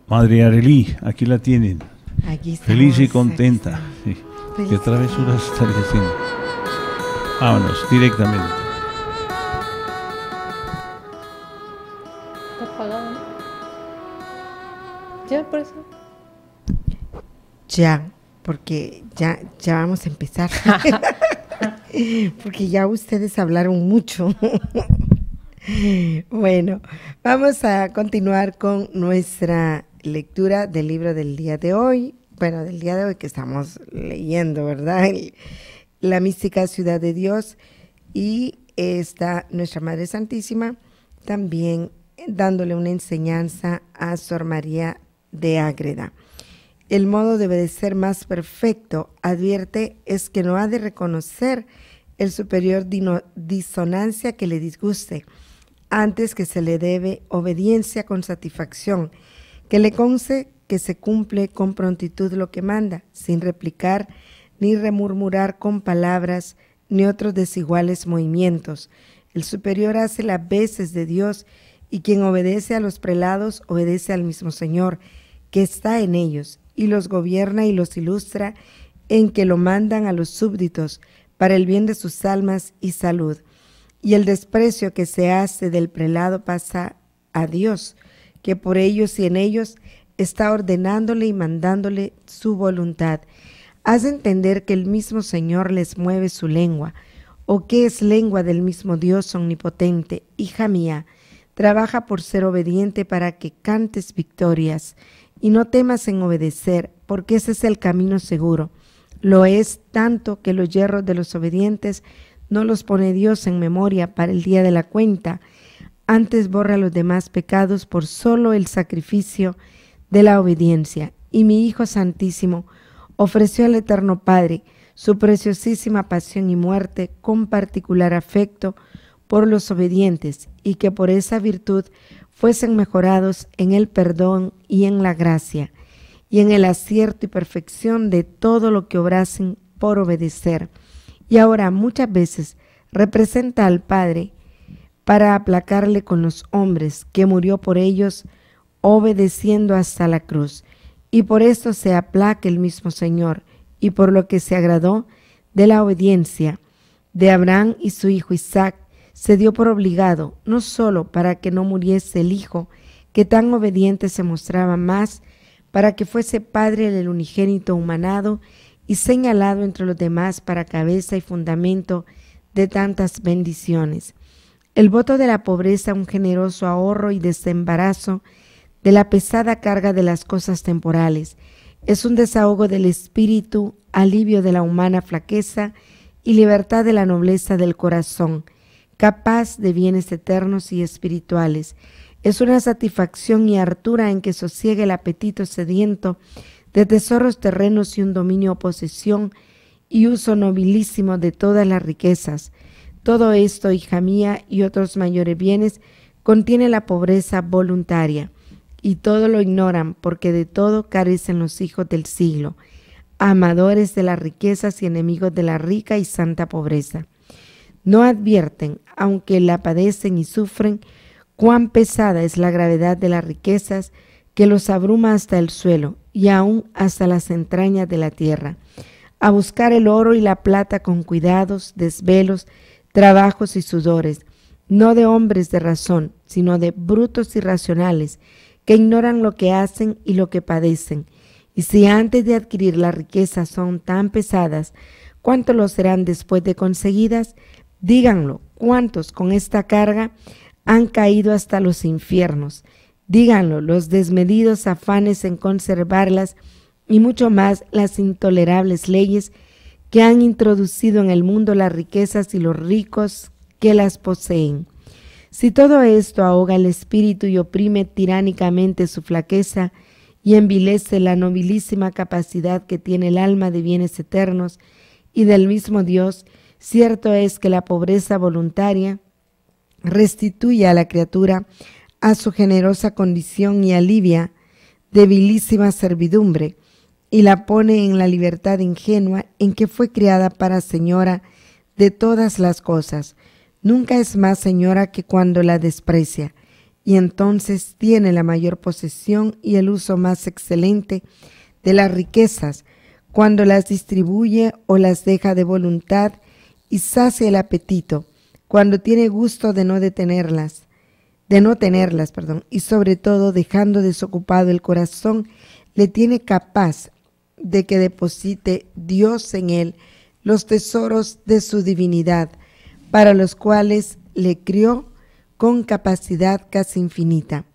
Madre Arelí. Aquí la tienen. Aquí Feliz y contenta. sí. ¿Qué travesuras Vámonos, directamente.
Ya, porque ya, ya vamos a empezar. porque ya ustedes hablaron mucho. bueno, vamos a continuar con nuestra lectura del libro del día de hoy. Bueno, del día de hoy que estamos leyendo, ¿verdad? la mística ciudad de Dios y está nuestra Madre Santísima también dándole una enseñanza a Sor María de Ágreda. El modo debe de ser más perfecto, advierte, es que no ha de reconocer el superior disonancia que le disguste, antes que se le debe obediencia con satisfacción, que le conce que se cumple con prontitud lo que manda, sin replicar ni remurmurar con palabras ni otros desiguales movimientos. El superior hace las veces de Dios y quien obedece a los prelados obedece al mismo Señor que está en ellos y los gobierna y los ilustra en que lo mandan a los súbditos para el bien de sus almas y salud. Y el desprecio que se hace del prelado pasa a Dios, que por ellos y en ellos está ordenándole y mandándole su voluntad. Haz entender que el mismo Señor les mueve su lengua, o que es lengua del mismo Dios omnipotente. Hija mía, trabaja por ser obediente para que cantes victorias y no temas en obedecer, porque ese es el camino seguro. Lo es tanto que los yerros de los obedientes no los pone Dios en memoria para el día de la cuenta. Antes borra los demás pecados por solo el sacrificio de la obediencia. Y mi Hijo Santísimo ofreció al Eterno Padre su preciosísima pasión y muerte con particular afecto por los obedientes y que por esa virtud fuesen mejorados en el perdón y en la gracia, y en el acierto y perfección de todo lo que obrasen por obedecer. Y ahora muchas veces representa al Padre para aplacarle con los hombres, que murió por ellos, obedeciendo hasta la cruz. Y por esto se aplaca el mismo Señor, y por lo que se agradó de la obediencia de Abraham y su hijo Isaac, se dio por obligado, no solo para que no muriese el Hijo, que tan obediente se mostraba más, para que fuese Padre del unigénito humanado y señalado entre los demás para cabeza y fundamento de tantas bendiciones. El voto de la pobreza, un generoso ahorro y desembarazo de la pesada carga de las cosas temporales, es un desahogo del espíritu, alivio de la humana flaqueza y libertad de la nobleza del corazón capaz de bienes eternos y espirituales. Es una satisfacción y hartura en que sosiega el apetito sediento de tesoros terrenos y un dominio o posesión y uso nobilísimo de todas las riquezas. Todo esto, hija mía, y otros mayores bienes contiene la pobreza voluntaria, y todo lo ignoran, porque de todo carecen los hijos del siglo, amadores de las riquezas y enemigos de la rica y santa pobreza no advierten, aunque la padecen y sufren, cuán pesada es la gravedad de las riquezas que los abruma hasta el suelo y aún hasta las entrañas de la tierra. A buscar el oro y la plata con cuidados, desvelos, trabajos y sudores, no de hombres de razón, sino de brutos irracionales, que ignoran lo que hacen y lo que padecen. Y si antes de adquirir la riqueza son tan pesadas, ¿cuánto lo serán después de conseguidas? Díganlo, ¿cuántos con esta carga han caído hasta los infiernos? Díganlo, los desmedidos afanes en conservarlas y mucho más las intolerables leyes que han introducido en el mundo las riquezas y los ricos que las poseen. Si todo esto ahoga el espíritu y oprime tiránicamente su flaqueza y envilece la nobilísima capacidad que tiene el alma de bienes eternos y del mismo Dios, Cierto es que la pobreza voluntaria restituye a la criatura a su generosa condición y alivia debilísima servidumbre y la pone en la libertad ingenua en que fue criada para señora de todas las cosas. Nunca es más señora que cuando la desprecia y entonces tiene la mayor posesión y el uso más excelente de las riquezas cuando las distribuye o las deja de voluntad y sace el apetito cuando tiene gusto de no detenerlas, de no tenerlas, perdón, y sobre todo dejando desocupado el corazón, le tiene capaz de que deposite Dios en él los tesoros de su divinidad, para los cuales le crió con capacidad casi infinita.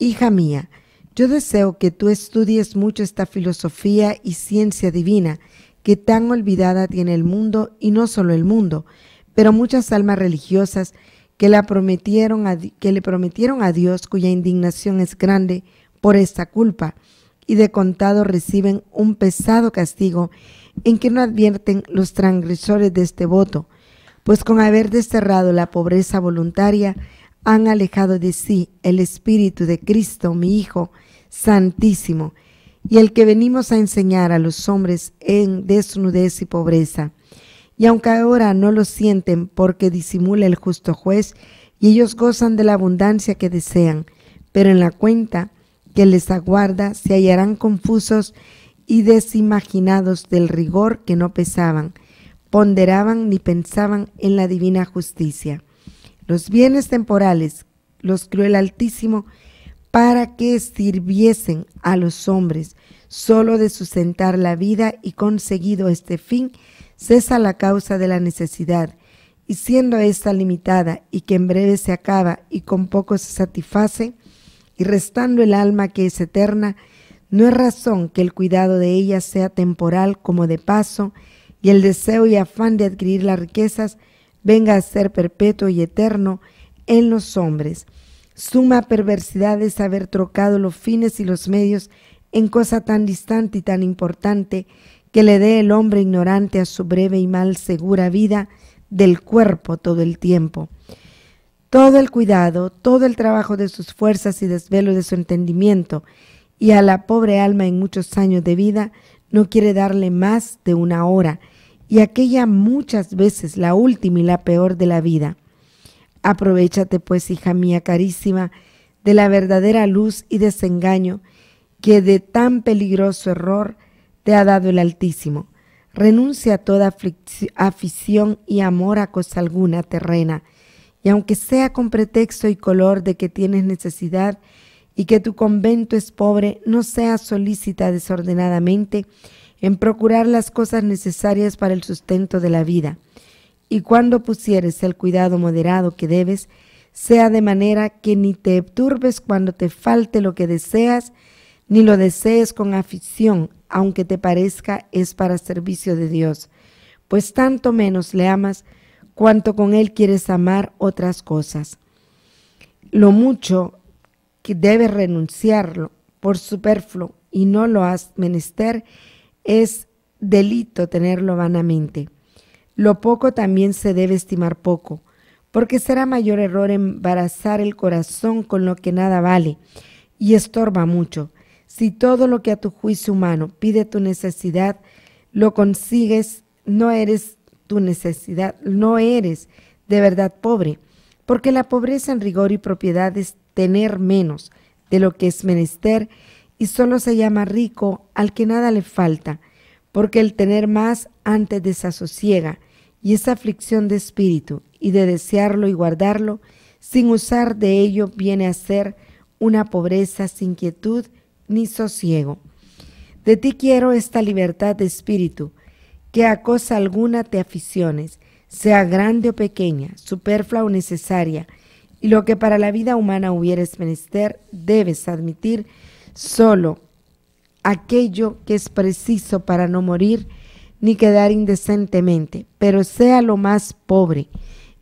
Hija mía, yo deseo que tú estudies mucho esta filosofía y ciencia divina, que tan olvidada tiene el mundo y no solo el mundo, pero muchas almas religiosas que, la prometieron que le prometieron a Dios cuya indignación es grande por esta culpa y de contado reciben un pesado castigo en que no advierten los transgresores de este voto, pues con haber desterrado la pobreza voluntaria han alejado de sí el Espíritu de Cristo, mi Hijo, Santísimo, y el que venimos a enseñar a los hombres en desnudez y pobreza. Y aunque ahora no lo sienten porque disimula el justo juez, y ellos gozan de la abundancia que desean, pero en la cuenta que les aguarda se hallarán confusos y desimaginados del rigor que no pesaban, ponderaban ni pensaban en la divina justicia. Los bienes temporales los cruel el Altísimo para que sirviesen a los hombres. Solo de sustentar la vida y conseguido este fin, cesa la causa de la necesidad, y siendo ésta limitada y que en breve se acaba y con poco se satisface, y restando el alma que es eterna, no es razón que el cuidado de ella sea temporal como de paso, y el deseo y afán de adquirir las riquezas venga a ser perpetuo y eterno en los hombres Suma perversidad es haber trocado los fines y los medios en cosa tan distante y tan importante que le dé el hombre ignorante a su breve y mal segura vida del cuerpo todo el tiempo. Todo el cuidado, todo el trabajo de sus fuerzas y desvelo de su entendimiento, y a la pobre alma en muchos años de vida no quiere darle más de una hora, y aquella muchas veces la última y la peor de la vida. Aprovechate pues, hija mía carísima, de la verdadera luz y desengaño que de tan peligroso error te ha dado el Altísimo. Renuncia a toda afición y amor a cosa alguna terrena, y aunque sea con pretexto y color de que tienes necesidad y que tu convento es pobre, no seas solícita desordenadamente en procurar las cosas necesarias para el sustento de la vida y cuando pusieres el cuidado moderado que debes, sea de manera que ni te turbes cuando te falte lo que deseas, ni lo desees con afición, aunque te parezca es para servicio de Dios, pues tanto menos le amas cuanto con él quieres amar otras cosas. Lo mucho que debes renunciarlo por superfluo y no lo has menester es delito tenerlo vanamente lo poco también se debe estimar poco, porque será mayor error embarazar el corazón con lo que nada vale y estorba mucho. Si todo lo que a tu juicio humano pide tu necesidad, lo consigues, no eres tu necesidad, no eres de verdad pobre, porque la pobreza en rigor y propiedad es tener menos de lo que es menester y solo se llama rico al que nada le falta porque el tener más antes desasosiega y esa aflicción de espíritu y de desearlo y guardarlo sin usar de ello viene a ser una pobreza sin quietud ni sosiego. De ti quiero esta libertad de espíritu, que a cosa alguna te aficiones, sea grande o pequeña, superflua o necesaria, y lo que para la vida humana hubieres menester, debes admitir solo aquello que es preciso para no morir ni quedar indecentemente, pero sea lo más pobre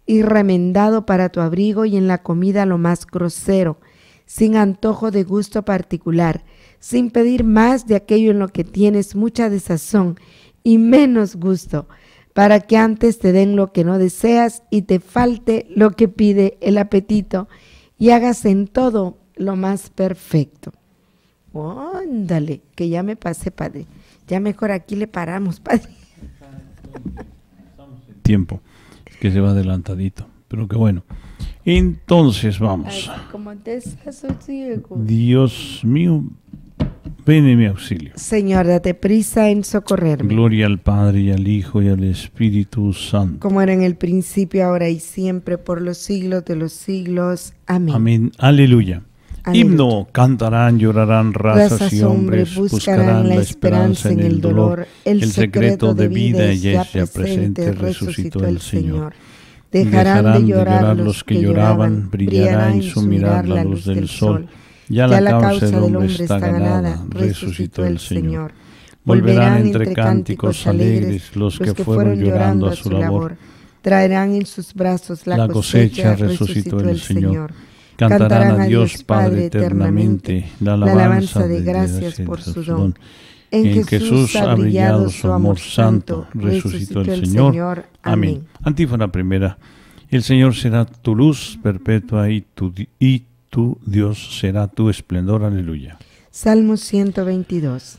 y remendado para tu abrigo y en la comida lo más grosero, sin antojo de gusto particular, sin pedir más de aquello en lo que tienes mucha desazón y menos gusto, para que antes te den lo que no deseas y te falte lo que pide el apetito y hagas en todo lo más perfecto. Ándale, que ya me pase padre. Ya mejor aquí le paramos, padre.
tiempo, que se va adelantadito, pero que bueno. Entonces vamos. Dios mío, ven en mi auxilio.
Señor, date prisa en socorrerme.
Gloria al Padre y al Hijo y al Espíritu Santo.
Como era en el principio, ahora y siempre, por los siglos de los siglos. Amén.
Amén. Aleluya. Himno, cantarán, llorarán razas y hombres, buscarán la esperanza en el dolor, el secreto de vida y es presente, resucitó el Señor. Dejarán de llorar los que lloraban, brillará en su mirar la luz del sol. Ya la causa del hombre está ganada, resucitó el Señor. Volverán entre cánticos alegres los que fueron llorando a su labor.
Traerán en sus brazos la cosecha, resucitó el Señor. Cantarán a Dios Padre eternamente la alabanza
de gracias por su don. En Jesús ha brillado su amor santo, resucitó el Señor. Amén. Antífona primera. El Señor será tu luz perpetua y tu, y tu Dios será tu esplendor. Aleluya.
Salmo 122.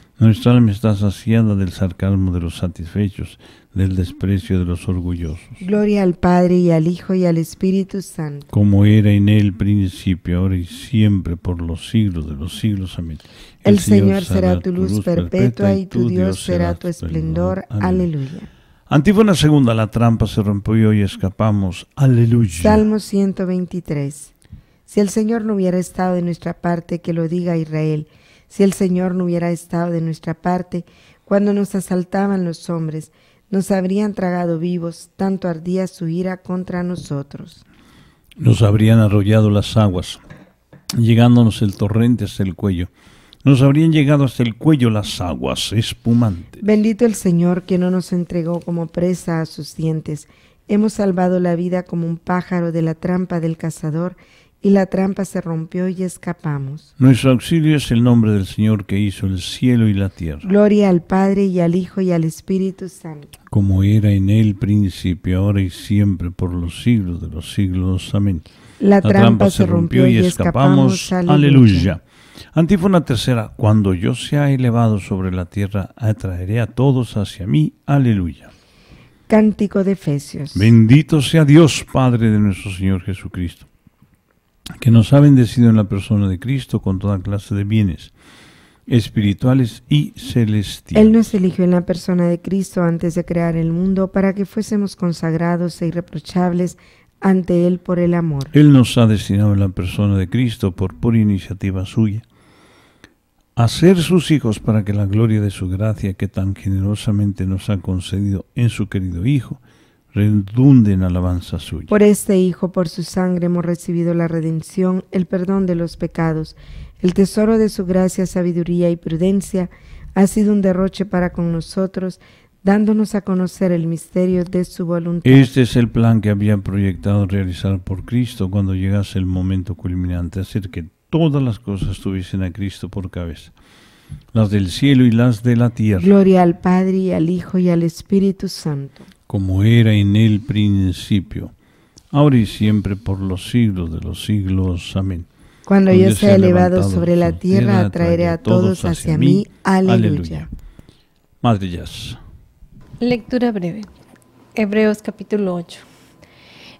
Nuestra alma está saciada del sarcasmo de los satisfechos, del desprecio de los orgullosos.
Gloria al Padre y al Hijo y al Espíritu Santo.
Como era en el principio, ahora y siempre, por los siglos de los siglos. Amén. El, Señor, será tu luz, perpetua, y tu Dios será tu esplendor. Aleluya. Antífona segunda, la trampa se rompió y escapamos. Aleluya. Salmo
123. Si el Señor no hubiera estado de nuestra parte, que lo diga Israel si el Señor no hubiera estado de nuestra parte cuando nos asaltaban los hombres, nos habrían tragado vivos, tanto ardía su ira contra nosotros.
Nos habrían arrollado las aguas, llegándonos el torrente hasta el cuello. Nos habrían llegado hasta el cuello las aguas espumantes.
Bendito el Señor que no nos entregó como presa a sus dientes. Hemos salvado la vida como un pájaro de la trampa del cazador y la trampa se rompió y escapamos.
Nuestro auxilio es el nombre del Señor que hizo el cielo y la tierra.
Gloria al Padre y al Hijo y al Espíritu Santo.
Como era en el principio, ahora y siempre, por los siglos de los siglos. Amén. La, trampa, se rompió, y, escapamos. escapamos. Aleluya. Antífona tercera, cuando yo sea elevado sobre la tierra, atraeré a todos hacia mí. Aleluya.
Cántico de Efesios.
Bendito sea Dios, Padre de nuestro Señor Jesucristo que nos ha bendecido en la persona de Cristo con toda clase de bienes espirituales y celestiales.
Él nos eligió en la persona de Cristo antes de crear el mundo para que fuésemos consagrados e irreprochables ante Él por el amor.
Él nos ha destinado en la persona de Cristo por pura iniciativa suya a ser sus hijos para que la gloria de su gracia que tan generosamente nos ha concedido en su querido Hijo Redunden alabanza suya.
Por este Hijo, por su sangre, hemos recibido la redención, el perdón de los pecados. El tesoro de su gracia, sabiduría y prudencia ha sido un derroche para con nosotros, dándonos a conocer el misterio de su voluntad.
Este es el plan que había proyectado realizar por Cristo cuando llegase el momento culminante, hacer que todas las cosas tuviesen a Cristo por cabeza las del cielo y las de la tierra.
Gloria al Padre y al Hijo y al Espíritu Santo.
Como era en el principio, ahora y siempre por los siglos de los siglos. Amén. Cuando yo sea elevado sobre la tierra, atraeré a todos hacia mí. Aleluya. Aleluya. Madre
Lectura breve. Hebreos capítulo 8.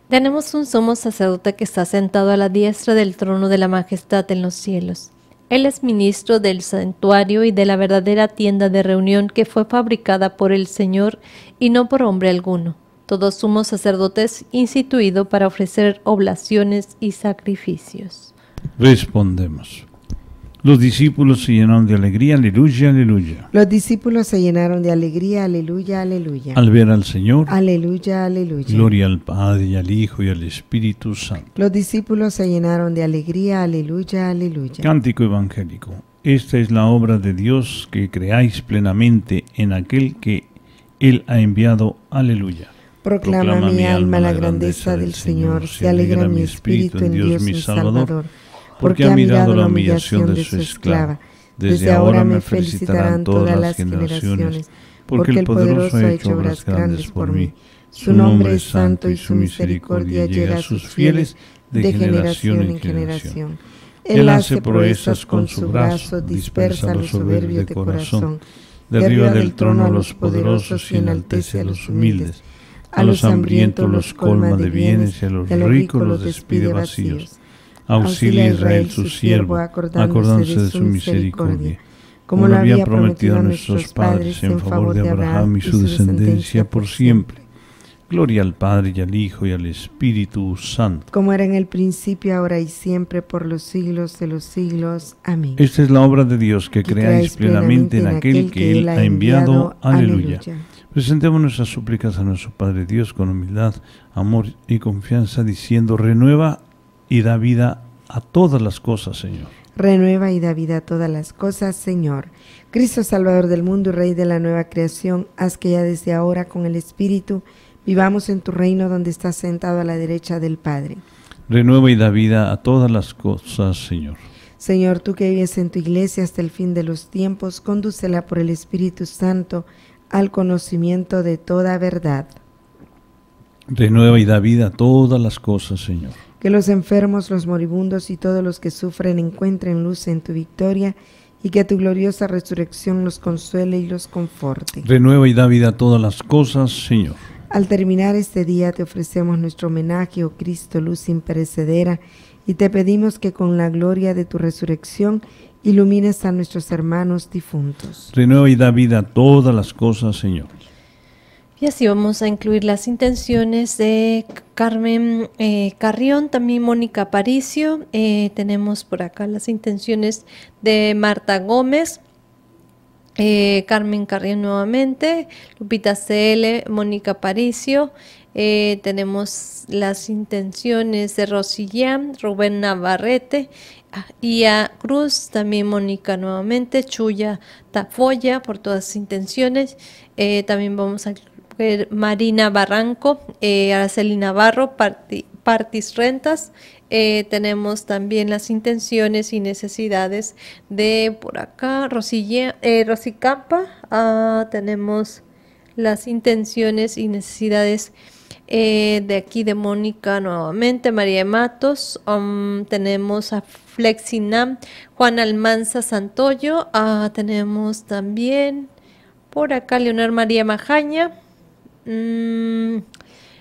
Tenemos un sumo sacerdote que está sentado a la diestra del trono de la majestad en los cielos él es ministro del santuario y de la verdadera tienda de reunión que fue fabricada por el Señor y no por hombre alguno. Todos somos sacerdotes instituidos para ofrecer oblaciones y sacrificios.
Respondemos. Los discípulos se llenaron de alegría, aleluya, aleluya.
Los discípulos se llenaron de alegría, aleluya, aleluya. Al
ver al Señor,
aleluya, aleluya. Gloria
al Padre al Hijo y al Espíritu Santo.
Los discípulos se llenaron de alegría, aleluya, aleluya.
Cántico evangélico. Esta es la obra de Dios que creáis plenamente en aquel que Él ha enviado, aleluya. Proclama, mi alma la
grandeza, del Señor, se alegra mi espíritu en Dios mi Salvador porque ha mirado la humillación de su esclava. Desde ahora me felicitarán todas las generaciones, porque el poderoso ha hecho obras grandes por mí. Su nombre es santo y su misericordia llega a sus fieles de generación en generación. Él hace proezas con su brazo, dispersa los soberbios de corazón, derriba del trono a los poderosos y enaltece a los humildes. A los hambrientos los colma de bienes y a los ricos los despide vacíos Auxilia a Israel, su siervo, acordándose de su misericordia, como lo había prometido a nuestros padres en favor de Abraham y su descendencia
por siempre. Gloria al Padre y al Hijo y al Espíritu Santo.
Como era en el principio, ahora y siempre, por los siglos de los siglos. Amén.
Esta es la obra de Dios que, creáis plenamente en aquel que Él ha enviado. Aleluya. Presentemos nuestras súplicas a nuestro Padre Dios con humildad, amor y confianza, diciendo, renueva y da vida a todas las cosas, Señor.
Renueva y da vida a todas las cosas, Señor. Cristo Salvador del mundo y Rey de la nueva creación, haz que ya desde ahora con el Espíritu vivamos en tu reino donde estás sentado a la derecha del Padre.
Renueva y da vida a todas las cosas, Señor.
Señor, tú que vives en tu iglesia hasta el fin de los tiempos, condúcela por el Espíritu Santo al conocimiento de toda verdad.
Renueva y da vida a todas las cosas, Señor.
Que los enfermos, los moribundos y todos los que sufren encuentren luz en tu victoria y que tu gloriosa resurrección los consuele y los conforte.
Renueva y da vida a todas las cosas, Señor.
Al terminar este día te ofrecemos nuestro homenaje, oh Cristo, luz imperecedera, y te pedimos que con la gloria de tu resurrección ilumines a nuestros hermanos difuntos.
Renueva y da vida a todas las cosas, Señor.
Y así vamos a incluir las intenciones
de Carmen eh, Carrión, también Mónica Paricio. Eh, tenemos por acá las intenciones de Marta Gómez. Eh, Carmen Carrión nuevamente, Lupita CL, Mónica Paricio. tenemos las intenciones de Rosillán, Rubén Navarrete, ah, Ia Cruz, también Mónica nuevamente, Chuya Tafoya por todas las intenciones. también vamos a Marina Barranco, eh, Araceli Navarro, Partis Rentas. Eh, tenemos también las intenciones y necesidades de por acá, eh, Rosicampa. Ah, tenemos las intenciones y necesidades eh, de aquí de Mónica nuevamente, María Matos, um, tenemos a Flexinam, Juan Almanza Santoyo, ah, tenemos también por acá Leonor María Majaña, Mm,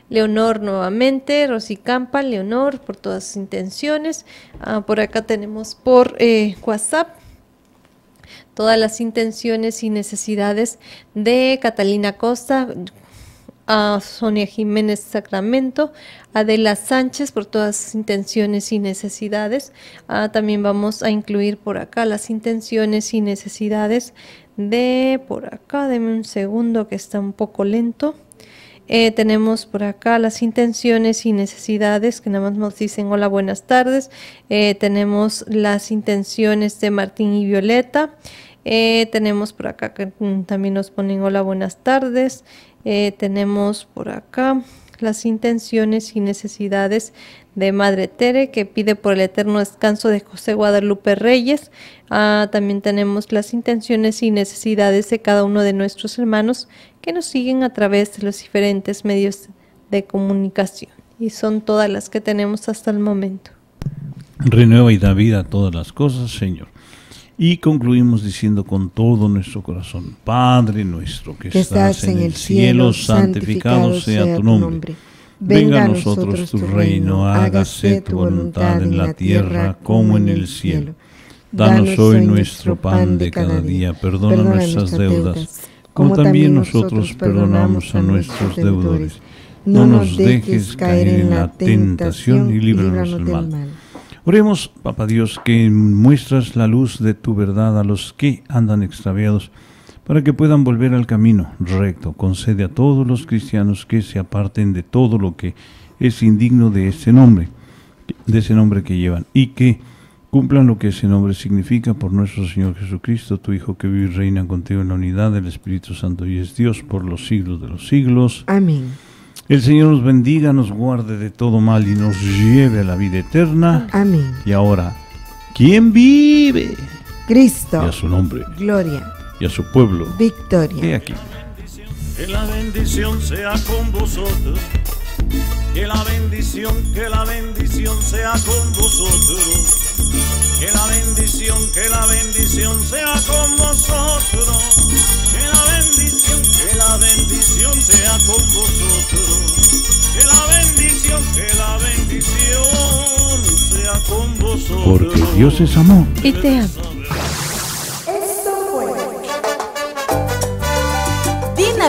Leonor nuevamente, Rosy Campa, Leonor, por todas sus intenciones. Ah, por acá tenemos por eh, WhatsApp todas las intenciones y necesidades de Catalina Costa, a Sonia Jiménez Sacramento, Adela Sánchez por todas sus intenciones y necesidades. Ah, también vamos a incluir por acá las intenciones y necesidades de por acá. Deme un segundo que está un poco lento. Eh, tenemos por acá las intenciones y necesidades, que nada más nos dicen hola, buenas tardes. Eh, tenemos las intenciones de Martín y Violeta. Eh, tenemos por acá que mm, también nos ponen hola, buenas tardes. tenemos por acá las intenciones y necesidades de Madre Tere, que pide por el eterno descanso de José Guadalupe Reyes. Ah, también tenemos las intenciones y necesidades de cada uno de nuestros hermanos que nos siguen a través de los diferentes medios de comunicación. Y son todas las que tenemos hasta el momento.
Renueva y da vida a todas las cosas, Señor. Y concluimos diciendo con todo nuestro corazón, Padre nuestro que, estás, en, el cielo, santificado, sea, tu nombre. Venga a nosotros tu reino, hágase tu voluntad en la tierra como en el cielo. Danos hoy nuestro pan de cada día, perdona nuestras deudas como también nosotros perdonamos a nuestros deudores. No nos dejes caer en la tentación y líbranos del mal. Oremos, Papa Dios, que muestras la luz de tu verdad a los que andan extraviados, para que puedan volver al camino recto. Concede a todos los cristianos que se aparten de todo lo que es indigno de ese nombre, de ese nombre que llevan, y que Cumplan lo que ese nombre significa por nuestro Señor Jesucristo, tu Hijo que vive y reina contigo en la unidad del Espíritu Santo y es Dios por los siglos de los siglos. Amén. El Señor nos bendiga, nos guarde de todo mal y nos lleve a la vida eterna. Amén. Y ahora, ¿quién vive? Cristo. Y a su nombre. Gloria. Y a su pueblo.
Victoria. aquí. Que
la bendición sea con vosotros que la bendición, que la bendición sea con vosotros. Que la bendición, que la bendición sea con vosotros. Que la bendición, que la bendición sea con vosotros. Que la bendición, que la bendición sea con vosotros.
Porque Dios es amor. Y te
amo. Esto fue Dina